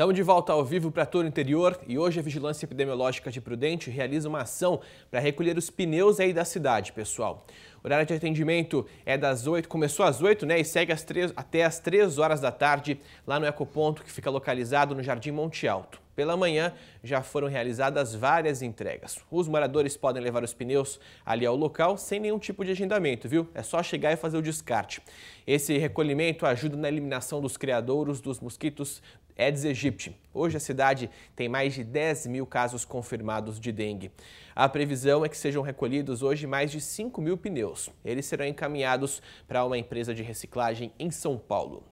Estamos de volta ao vivo para todo o interior e hoje a Vigilância Epidemiológica de Prudente realiza uma ação para recolher os pneus aí da cidade, pessoal. O horário de atendimento é das 8, começou às 8 né, e segue às 3, até às 3 horas da tarde lá no Ecoponto que fica localizado no Jardim Monte Alto. Pela manhã já foram realizadas várias entregas. Os moradores podem levar os pneus ali ao local sem nenhum tipo de agendamento, viu? É só chegar e fazer o descarte. Esse recolhimento ajuda na eliminação dos criadouros dos mosquitos Aedes aegypti. Hoje a cidade tem mais de 10 mil casos confirmados de dengue. A previsão é que sejam recolhidos hoje mais de 5 mil pneus. Eles serão encaminhados para uma empresa de reciclagem em São Paulo.